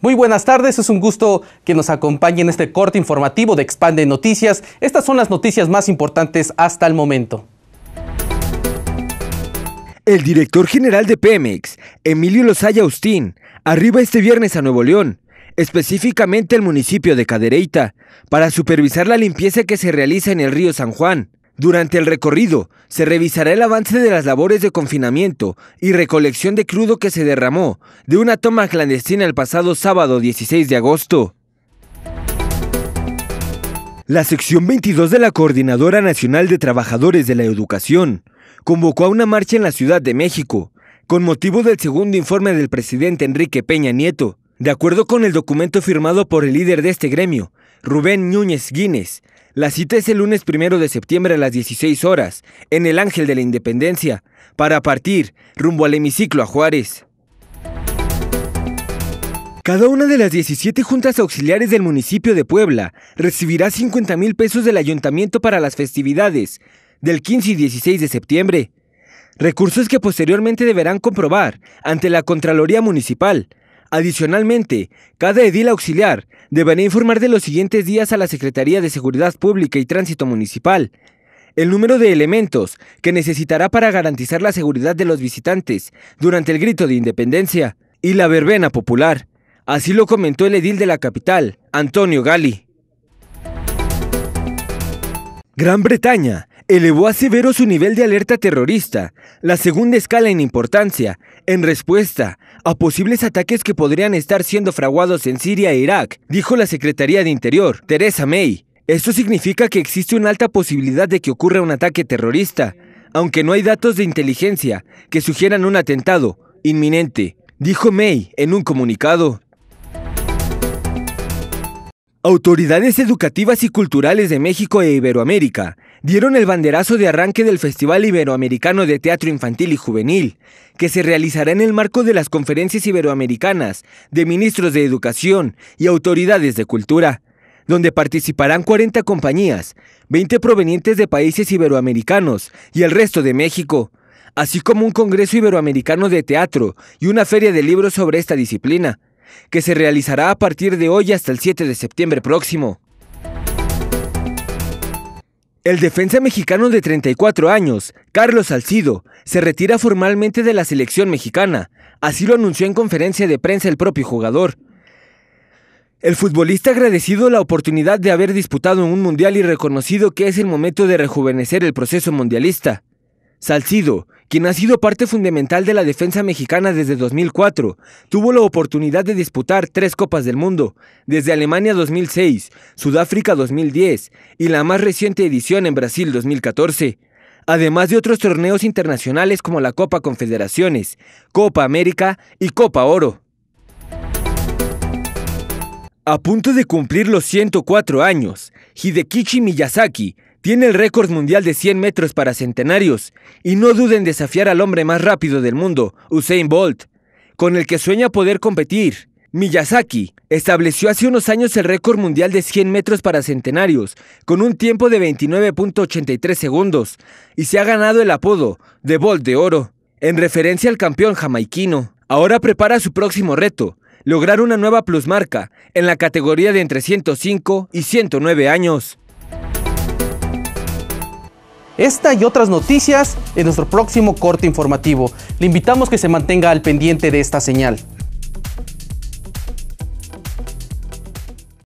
Muy buenas tardes, es un gusto que nos acompañe en este corte informativo de Expande Noticias. Estas son las noticias más importantes hasta el momento. El director general de Pemex, Emilio Lozaya Austín, arriba este viernes a Nuevo León, específicamente al municipio de Cadereyta, para supervisar la limpieza que se realiza en el río San Juan, durante el recorrido, se revisará el avance de las labores de confinamiento y recolección de crudo que se derramó de una toma clandestina el pasado sábado 16 de agosto. La sección 22 de la Coordinadora Nacional de Trabajadores de la Educación convocó a una marcha en la Ciudad de México, con motivo del segundo informe del presidente Enrique Peña Nieto. De acuerdo con el documento firmado por el líder de este gremio, Rubén Núñez Guinness, la cita es el lunes primero de septiembre a las 16 horas, en el Ángel de la Independencia, para partir rumbo al hemiciclo a Juárez. Cada una de las 17 juntas auxiliares del municipio de Puebla recibirá 50 mil pesos del ayuntamiento para las festividades del 15 y 16 de septiembre. Recursos que posteriormente deberán comprobar ante la Contraloría Municipal Adicionalmente, cada edil auxiliar deberá informar de los siguientes días a la Secretaría de Seguridad Pública y Tránsito Municipal el número de elementos que necesitará para garantizar la seguridad de los visitantes durante el grito de independencia y la verbena popular. Así lo comentó el edil de la capital, Antonio Gali. Gran Bretaña elevó a severo su nivel de alerta terrorista, la segunda escala en importancia, en respuesta a posibles ataques que podrían estar siendo fraguados en Siria e Irak, dijo la Secretaría de Interior, Teresa May. Esto significa que existe una alta posibilidad de que ocurra un ataque terrorista, aunque no hay datos de inteligencia que sugieran un atentado inminente, dijo May en un comunicado. Autoridades educativas y culturales de México e Iberoamérica dieron el banderazo de arranque del Festival Iberoamericano de Teatro Infantil y Juvenil, que se realizará en el marco de las conferencias iberoamericanas de ministros de educación y autoridades de cultura, donde participarán 40 compañías, 20 provenientes de países iberoamericanos y el resto de México, así como un Congreso Iberoamericano de Teatro y una feria de libros sobre esta disciplina que se realizará a partir de hoy hasta el 7 de septiembre próximo. El defensa mexicano de 34 años, Carlos Salcido, se retira formalmente de la selección mexicana, así lo anunció en conferencia de prensa el propio jugador. El futbolista agradecido la oportunidad de haber disputado un mundial y reconocido que es el momento de rejuvenecer el proceso mundialista. Salcido quien ha sido parte fundamental de la defensa mexicana desde 2004. Tuvo la oportunidad de disputar tres Copas del Mundo, desde Alemania 2006, Sudáfrica 2010 y la más reciente edición en Brasil 2014. Además de otros torneos internacionales como la Copa Confederaciones, Copa América y Copa Oro. A punto de cumplir los 104 años, Hidekichi Miyazaki tiene el récord mundial de 100 metros para centenarios y no duda en desafiar al hombre más rápido del mundo, Usain Bolt, con el que sueña poder competir. Miyazaki estableció hace unos años el récord mundial de 100 metros para centenarios, con un tiempo de 29.83 segundos, y se ha ganado el apodo de Bolt de Oro, en referencia al campeón jamaiquino. Ahora prepara su próximo reto, lograr una nueva plusmarca en la categoría de entre 105 y 109 años. Esta y otras noticias en nuestro próximo corte informativo. Le invitamos que se mantenga al pendiente de esta señal.